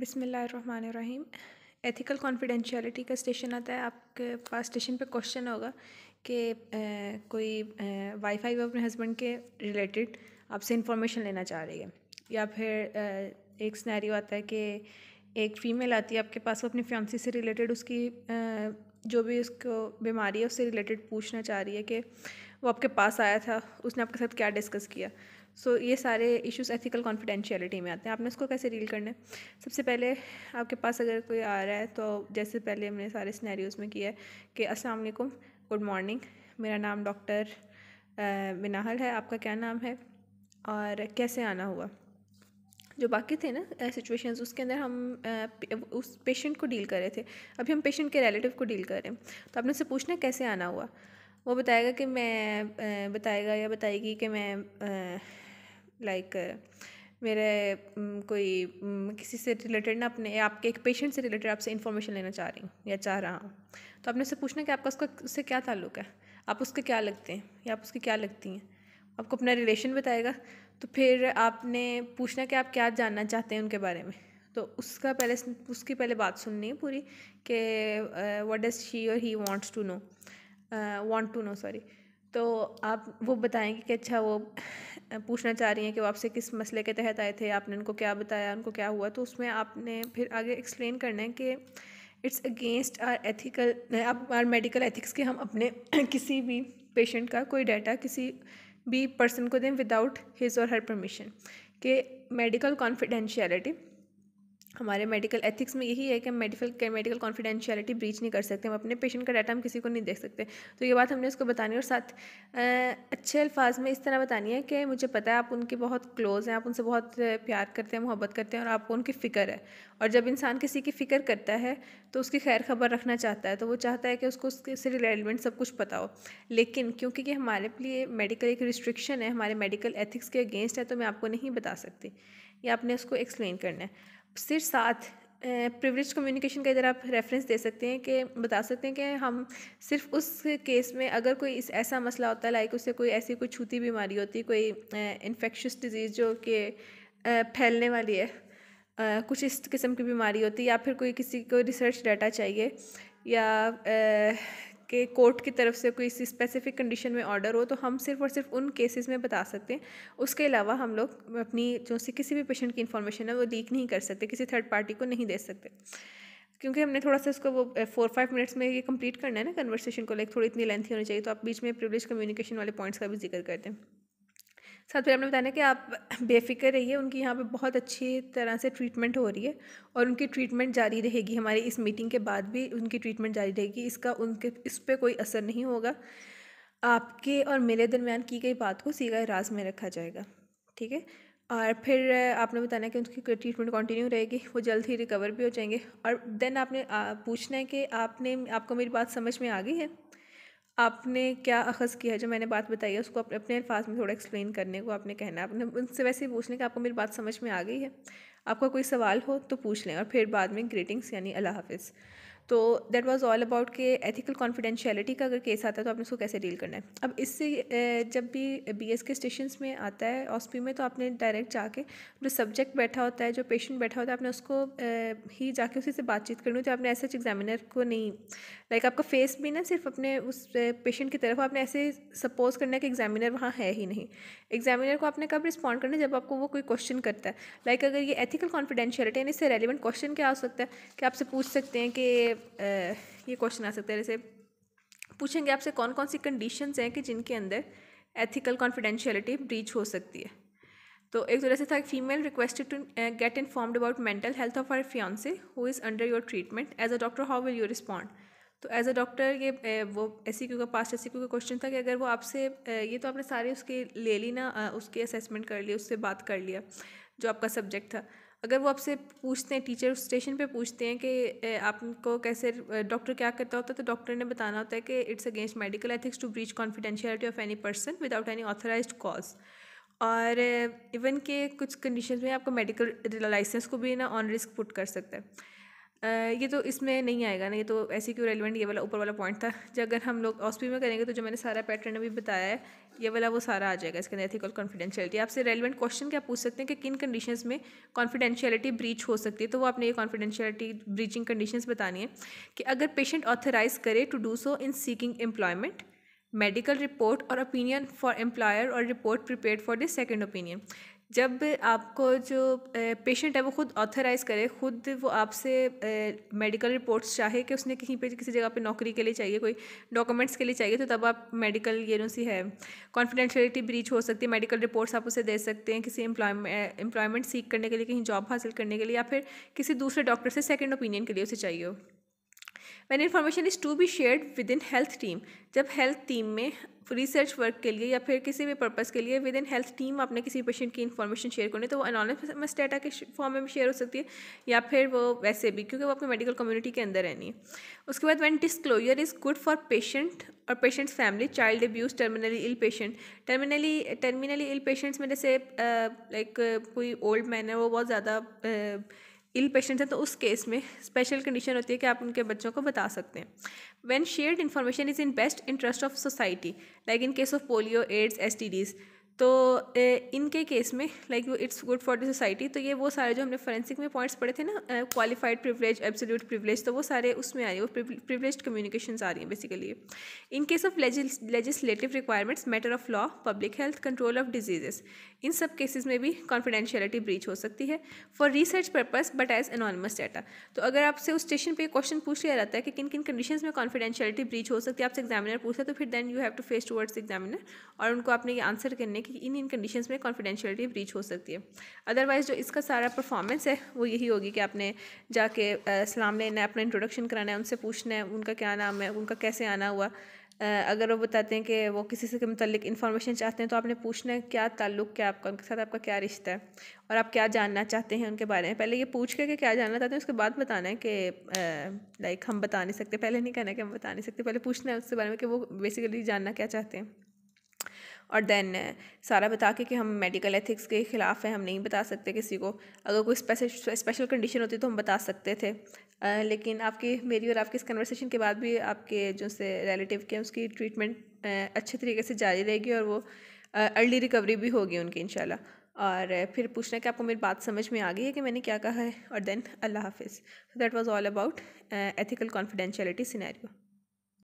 बिसमीम ethical confidentiality का station आता है आपके पास स्टेशन पे क्वेश्चन होगा कि कोई वाईफाई अपने हस्बैंड के रिलेटेड आपसे इंफॉर्मेशन लेना चाह रही है या फिर आ, एक स्नैरियो आता है कि एक फ़ीमेल आती है आपके पास वो अपनी फ्यांसी से रिलेटेड उसकी आ, जो भी उसको बीमारी है उससे रिलेटेड पूछना चाह रही है कि वो आपके पास आया था उसने आपके साथ क्या डिस्कस किया सो so, ये सारे इश्यूज एथिकल कॉन्फिडेंशियलिटी में आते हैं आपने इसको कैसे डील करना है सबसे पहले आपके पास अगर कोई आ रहा है तो जैसे पहले हमने सारे स्नैरियोज़ में किया है कि अस्सलाम वालेकुम गुड मॉर्निंग मेरा नाम डॉक्टर मिनाहल है आपका क्या नाम है और कैसे आना हुआ जो बाकी थे ना सिचुएशन उसके अंदर हम आ, उस पेशेंट को डील कर रहे थे अभी हम पेशेंट के रिलेटिव को डील कर रहे हैं तो आपने उससे पूछना कैसे आना हुआ वो बताएगा कि मैं बताएगा या बताएगी कि मैं लाइक मेरे कोई किसी से रिलेटेड ना अपने आपके एक पेशेंट से रिलेटेड आपसे इन्फॉर्मेशन लेना चाह रही हूँ या चाह रहा हूँ तो आपने उससे पूछना कि आपका उसका उससे क्या ताल्लुक है आप उसके क्या लगते हैं या आप उसकी क्या लगती हैं आपको अपना रिलेशन बताएगा तो फिर आपने पूछना कि आप क्या जानना चाहते हैं उनके बारे में तो उसका पहले उसकी पहले बात सुननी है पूरी कि वट डज़ शी और he wants to know want to know sorry तो आप वो बताएँगे कि अच्छा वो पूछना चाह रही हैं कि वो आपसे किस मसले के तहत आए थे आपने उनको क्या बताया उनको क्या हुआ तो उसमें आपने फिर आगे एक्सप्लेन करना है कि इट्स अगेंस्ट आर एथिकल आप आर मेडिकल एथिक्स के हम अपने किसी भी पेशेंट का कोई डाटा किसी भी पर्सन को दें विदाउट हिज और हर परमिशन के मेडिकल कॉन्फिडेंशियलिटी हमारे मेडिकल एथिक्स में यही है कि हम मेडिकल मेडिकल कॉन्फिडेंशियलिटी ब्रीच नहीं कर सकते हम अपने पेशेंट का डाटा हम किसी को नहीं देख सकते तो ये बात हमने उसको बतानी और साथ अच्छे अल्फाज में इस तरह बतानी है कि मुझे पता है आप उनके बहुत क्लोज़ हैं आप उनसे बहुत प्यार करते हैं मोहब्बत करते हैं और आपको उनकी फ़िक्र है और जब इंसान किसी की फ़िक्र करता है तो उसकी खैर खबर रखना चाहता है तो वो चाहता है कि उसको उसके से रिलेवेंट सब कुछ पता हो लेकिन क्योंकि ये हमारे लिए मेडिकल एक रिस्ट्रिक्शन है हमारे मेडिकल एथिक्स के अगेंस्ट है तो मैं आपको नहीं बता सकती या आपने उसको एक्सप्लेन करना है सिर्फ साथ प्रिवरेज कम्युनिकेशन का इधर आप रेफरेंस दे सकते हैं कि बता सकते हैं कि हम सिर्फ उस केस में अगर कोई इस ऐसा मसला होता है लाइक उससे कोई ऐसी कोई छूती बीमारी होती कोई इन्फेक्शस डिजीज़ जो कि फैलने वाली है कुछ इस किस्म की बीमारी होती या फिर कोई किसी को रिसर्च डाटा चाहिए या के कोर्ट की तरफ से कोई स्पेसिफिक कंडीशन में ऑर्डर हो तो हम सिर्फ और सिर्फ उन केसेस में बता सकते हैं उसके अलावा हम लोग अपनी जो से किसी भी पेशेंट की इन्फॉर्मेशन है वो लीक नहीं कर सकते किसी थर्ड पार्टी को नहीं दे सकते क्योंकि हमने थोड़ा सा उसको वो फोर फाइव मिनट्स में ये कंप्लीट करना है ना कन्वर्सेशन को लाइक थोड़ी इतनी लेंथी होनी चाहिए तो आप बीच में प्रिवलेज कम्युनिकेशन वाले पॉइंट्स का भी जिक्र करते हैं साथ फिर आपने बताना कि आप बेफिक्र रहिए उनकी यहाँ पे बहुत अच्छी तरह से ट्रीटमेंट हो रही है और उनकी ट्रीटमेंट जारी रहेगी हमारी इस मीटिंग के बाद भी उनकी ट्रीटमेंट जारी रहेगी इसका उनके इस पर कोई असर नहीं होगा आपके और मेरे दरमियान की गई बात को सीधा राज में रखा जाएगा ठीक है और फिर आपने बताना कि उनकी ट्रीटमेंट कंटिन्यू रहेगी वो जल्द ही रिकवर भी हो जाएंगे और देन आपने पूछना है कि आपने आपको मेरी बात समझ में आ गई है आपने क्या अखज़ किया जो मैंने बात बताई है उसको अपने अपने अल्फाज में थोड़ा एक्सप्लेन करने को आपने कहना है आपने उनसे वैसे ही पूछने का आपको मेरी बात समझ में आ गई है आपका कोई सवाल हो तो पूछ लें और फिर बाद में ग्रीटिंग्स यानी अल्लाह हाफिज़ तो देट वॉज ऑल अबाउट के एथिकल कॉन्फिडेंशियलिटी का अगर केस आता है तो आपने उसको कैसे डील करना है अब इससे जब भी बी एस के स्टेशन में आता है ऑस्पी में तो आपने डायरेक्ट जाके जो सब्जेक्ट बैठा होता है जो पेशेंट बैठा होता है आपने उसको ही जाके उसी से बातचीत करनी होती है आपने ऐसे एग्जामिनर को नहीं लाइक आपका फेस भी ना सिर्फ अपने उस पेशेंट की तरफ आपने ऐसे सपोज करना है कि एग्जामिनर वहाँ है ही नहीं एग्जामिनर को आपने कब रिस्पॉन्ड करना है जब आपको वो कोई क्वेश्चन करता है लाइक अगर ये एथिकल कॉन्फिडेंशियलिटी यानी इससे रेलिवेंट क्वेश्चन क्या हो सकता है कि आपसे पूछ सकते हैं कि ये क्वेश्चन आ सकता है जैसे पूछेंगे आपसे कौन कौन सी कंडीशंस हैं कि जिनके अंदर एथिकल कॉन्फिडेंशियलिटी ब्रीच हो सकती है तो एक तरह तो से था female requested to get informed about mental health of our fiance who is under your treatment as a doctor how will you respond तो एज अ डॉक्टर ये वो एस का पास्ट एस का क्वेश्चन था कि अगर वो आपसे ये तो आपने सारी उसकी ले ली ना उसकी असेसमेंट कर ली उससे बात कर लिया जो आपका सब्जेक्ट था अगर वो आपसे पूछते हैं टीचर स्टेशन पे पूछते हैं कि आपको कैसे डॉक्टर क्या करता होता है तो डॉक्टर ने बताना होता है कि it's against medical ethics to breach confidentiality of any person without any authorize cause और इवन के कुछ कंडीशन में आपको मेडिकल लाइसेंस को भी ना ऑन रिस्क पुट कर सकता है ये तो इसमें नहीं आएगा ना ये तो ऐसे क्यों रेलिवेंट ये वाला ऊपर वाला पॉइंट था जो अगर हम लोग ऑस्पी में करेंगे तो जो मैंने सारा पैटर्न अभी बताया है ये वाला वो सारा आ जाएगा इसके अंदर एथिकल कॉन्फिडेंशियलिटी आपसे रेलिवेंट क्वेश्चन क्या पूछ सकते हैं कि किन कंडीशंस में कॉन्फिडेंशियलिटी ब्रीच हो सकती है तो वो आपने ये कॉन्फिडेंशियलिटी ब्रीचिंग कंडीशन बतानी है कि अगर पेशेंट ऑथराइज करे to do so in seeking employment medical report और ओपिनियन फॉर एम्प्लॉयर और report prepare for the second opinion जब आपको जो पेशेंट है वो खुद ऑथराइज़ करे खुद वो आपसे मेडिकल रिपोर्ट्स चाहे कि उसने कहीं पे किसी जगह पे नौकरी के लिए चाहिए कोई डॉक्यूमेंट्स के लिए चाहिए तो तब आप मेडिकल ये नो सी है कॉन्फिडेंशलिटी ब्रीच हो सकती है मेडिकल रिपोर्ट्स आप उसे दे सकते हैं किसी एम्प्लॉयमेंट सीख करने के लिए कहीं जॉब हासिल करने के लिए या फिर किसी दूसरे डॉक्टर से सेकेंड ओपिनियन के लिए उसे चाहिए हो when information is to be share with in health team जब हेल्थ टीम में रिसर्च वर्क के लिए या फिर किसी भी पर्पज़ के लिए विद इन हेल्थ टीम आपने किसी पेशेंट की इन्फॉर्मेशन शेयर करनी तो वो अनोनमस डाटा के फॉर्म में भी शेयर हो सकती है या फिर वो वैसे भी क्योंकि वो अपने मेडिकल कम्युनिटी के अंदर रहनी है उसके बाद when disclosure is good for patient और patients family child abuse terminally ill patient terminally terminally ill patients में जैसे लाइक कोई ओल्ड मैन है वो बहुत ज़्यादा इल पेशेंट्स हैं तो उस केस में स्पेशल कंडीशन होती है कि आप उनके बच्चों को बता सकते हैं when shared information is in best interest of society like in case of polio AIDS S T Ds तो इनके केस में like it's good for the society तो ये वो सारे जो हमने फोरेंसिक में पॉइंट्स पढ़े थे ना क्वालिफाइड प्रिवलेज एब्सोल्यूट प्रिवलेज तो वो सारे उसमें आ रही है वो प्रिवलेज कम्युनिकेशन आ रही हैं basically in case of legislative requirements matter of law public health control of diseases in सब केसेज में भी कॉन्फिडेंशियलिटी ब्रीच हो सकती है for research purpose but as anonymous data तो अगर आपसे उस स्टेशन पर क्वेश्चन पूछ लिया जाता है कि किन किन कंडीशन में कॉन्फिडेंशियलिटी ब्रीच हो सकती है आपसे एग्जामिनर पूछता है तो फिर then you have to face towards examiner और उनको आपने ये आंसर करने कि इन इन कंडीशन में कॉन्फिडेंशियलिटी ब्रीच हो सकती है अदरवाइज़ जो इसका सारा परफॉर्मेंस है वो यही होगी कि आपने जाके सलाम लेना है अपना इंट्रोडक्शन कराना है उनसे पूछना है उनका क्या नाम है उनका कैसे आना हुआ अगर वो बताते हैं कि वो किसी से मतलब इन्फॉर्मेशन चाहते हैं तो आपने पूछना है क्या ताल्लुक क्या आपका उनके साथ आपका क्या रिश्ता है और आप क्या जानना चाहते हैं उनके बारे में पहले ये पूछ के कि क्या जानना चाहते हैं उसके बाद बताना है कि लाइक हम बता नहीं सकते पहले नहीं कहना कि हम बता नहीं सकते पहले पूछना है उसके बारे में कि वो बेसिकली जानना क्या चाहते हैं और देन सारा बता के कि हम मेडिकल एथिक्स के ख़िलाफ़ हैं हम नहीं बता सकते किसी को अगर कोई स्पेशल स्पेशल कंडीशन होती तो हम बता सकते थे आ, लेकिन आपकी मेरी और आपकी इस कन्वर्सेशन के बाद भी आपके जो से रिलेटिव के उसकी ट्रीटमेंट अच्छे तरीके से जारी रहेगी और वो अर्ली रिकवरी भी होगी उनकी इन और फिर पूछना कि आपको मेरी बात समझ में आ गई है कि मैंने क्या कहा है और देन अल्लाह हाफिज़ so that was all about ethical confidentiality scenario